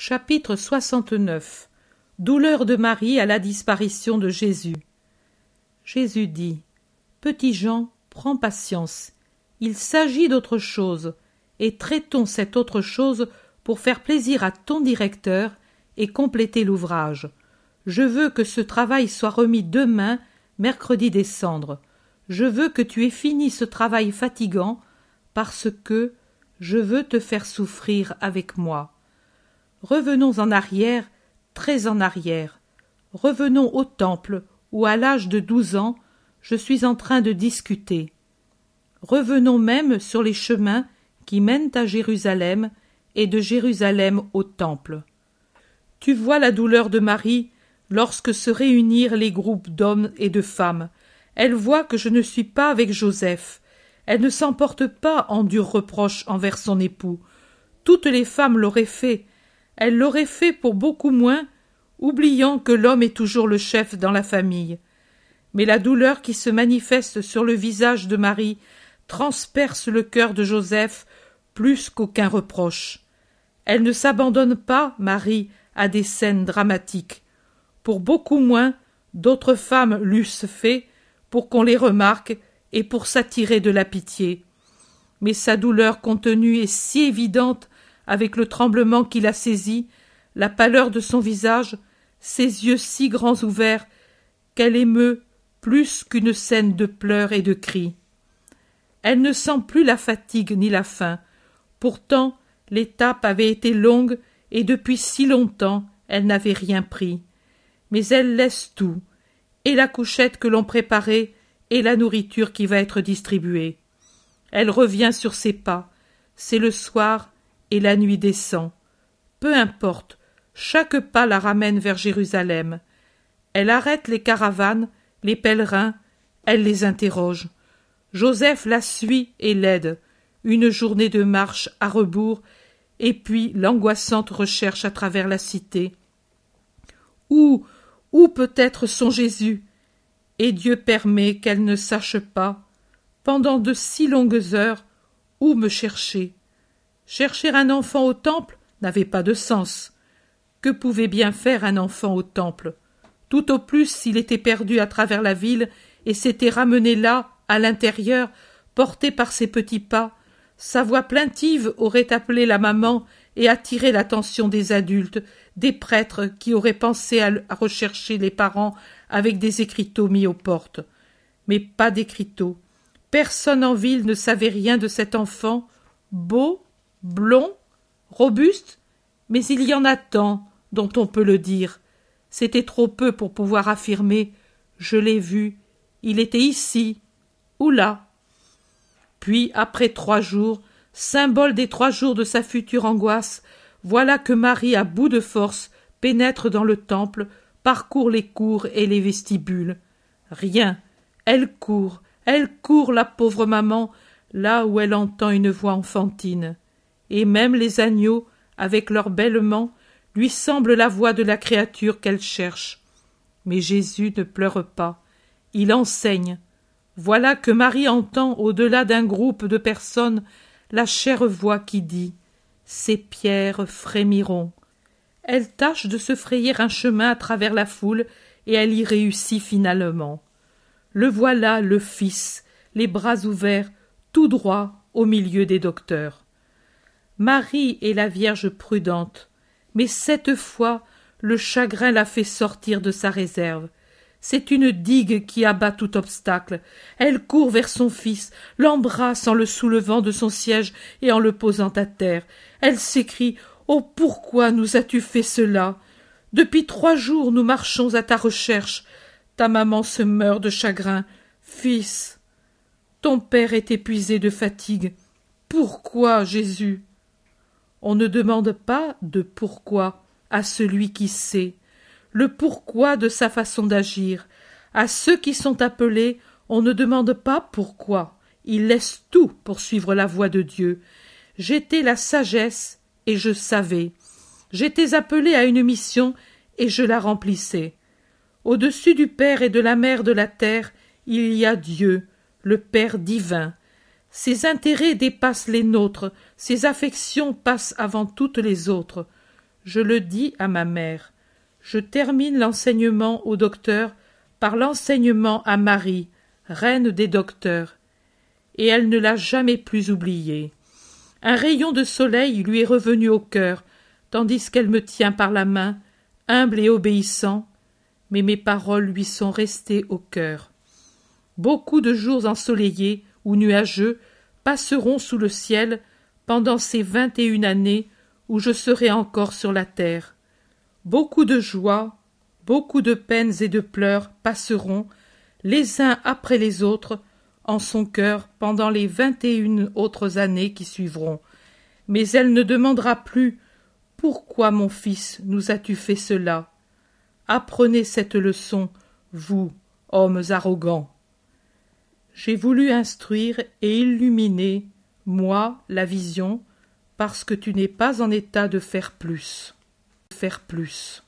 Chapitre 69 Douleur de Marie à la disparition de Jésus. Jésus dit Petit Jean, prends patience. Il s'agit d'autre chose, et traitons cette autre chose pour faire plaisir à ton directeur et compléter l'ouvrage. Je veux que ce travail soit remis demain, mercredi des cendres. Je veux que tu aies fini ce travail fatigant, parce que je veux te faire souffrir avec moi. Revenons en arrière, très en arrière. Revenons au temple où, à l'âge de douze ans, je suis en train de discuter. Revenons même sur les chemins qui mènent à Jérusalem et de Jérusalem au temple. Tu vois la douleur de Marie lorsque se réunirent les groupes d'hommes et de femmes. Elle voit que je ne suis pas avec Joseph. Elle ne s'emporte pas en dur reproche envers son époux. Toutes les femmes l'auraient fait, elle l'aurait fait pour beaucoup moins, oubliant que l'homme est toujours le chef dans la famille. Mais la douleur qui se manifeste sur le visage de Marie transperce le cœur de Joseph plus qu'aucun reproche. Elle ne s'abandonne pas, Marie, à des scènes dramatiques. Pour beaucoup moins, d'autres femmes l'eussent fait pour qu'on les remarque et pour s'attirer de la pitié. Mais sa douleur contenue est si évidente avec le tremblement qui la saisit, la pâleur de son visage, ses yeux si grands ouverts qu'elle émeut plus qu'une scène de pleurs et de cris. Elle ne sent plus la fatigue ni la faim. Pourtant, l'étape avait été longue et depuis si longtemps elle n'avait rien pris. Mais elle laisse tout, et la couchette que l'on préparait, et la nourriture qui va être distribuée. Elle revient sur ses pas. C'est le soir, et la nuit descend. Peu importe, chaque pas la ramène vers Jérusalem. Elle arrête les caravanes, les pèlerins, elle les interroge. Joseph la suit et l'aide. Une journée de marche à rebours, et puis l'angoissante recherche à travers la cité. Où, où peut être son Jésus? Et Dieu permet qu'elle ne sache pas, pendant de si longues heures, où me chercher. Chercher un enfant au temple n'avait pas de sens. Que pouvait bien faire un enfant au temple Tout au plus s'il était perdu à travers la ville et s'était ramené là, à l'intérieur, porté par ses petits pas, sa voix plaintive aurait appelé la maman et attiré l'attention des adultes, des prêtres qui auraient pensé à, rechercher les parents avec des écriteaux mis aux portes. Mais pas d'écriteaux. Personne en ville ne savait rien de cet enfant, beau, blond, robuste, mais il y en a tant dont on peut le dire. C'était trop peu pour pouvoir affirmer je l'ai vu, il était ici ou là. Puis, après trois jours, symbole des trois jours de sa future angoisse, voilà que Marie, à bout de force, pénètre dans le temple, parcourt les cours et les vestibules. Rien. Elle court, elle court, la pauvre maman, là où elle entend une voix enfantine et même les agneaux, avec leurs bêlement, lui semblent la voix de la créature qu'elle cherche. Mais Jésus ne pleure pas, il enseigne. Voilà que Marie entend au-delà d'un groupe de personnes la chère voix qui dit Ces pierres frémiront. Elle tâche de se frayer un chemin à travers la foule et elle y réussit finalement. Le voilà, le Fils, les bras ouverts, tout droit au milieu des docteurs. Marie est la Vierge prudente, mais cette fois le chagrin la fait sortir de sa réserve. C'est une digue qui abat tout obstacle. Elle court vers son fils, l'embrasse en le soulevant de son siège et en le posant à terre. Elle s'écrie Oh, pourquoi nous as-tu fait cela Depuis trois jours, nous marchons à ta recherche. Ta maman se meurt de chagrin. Fils, ton père est épuisé de fatigue. Pourquoi, Jésus on ne demande pas de pourquoi à celui qui sait, le pourquoi de sa façon d'agir. À ceux qui sont appelés, on ne demande pas pourquoi. Ils laissent tout pour suivre la voie de Dieu. J'étais la sagesse et je savais. J'étais appelé à une mission et je la remplissais. Au-dessus du Père et de la Mère de la terre, il y a Dieu, le Père divin, ses intérêts dépassent les nôtres, ses affections passent avant toutes les autres. Je le dis à ma mère. Je termine l'enseignement au docteur par l'enseignement à Marie, reine des docteurs. Et elle ne l'a jamais plus oublié. Un rayon de soleil lui est revenu au cœur, tandis qu'elle me tient par la main, humble et obéissant, mais mes paroles lui sont restées au cœur. Beaucoup de jours ensoleillés, ou nuageux passeront sous le ciel pendant ces vingt et une années où je serai encore sur la terre. Beaucoup de joies, beaucoup de peines et de pleurs passeront, les uns après les autres, en son cœur pendant les vingt et une autres années qui suivront. Mais elle ne demandera plus Pourquoi, mon fils, nous as-tu fait cela Apprenez cette leçon, vous, hommes arrogants. J'ai voulu instruire et illuminer, moi, la vision, parce que tu n'es pas en état de faire plus. Faire plus.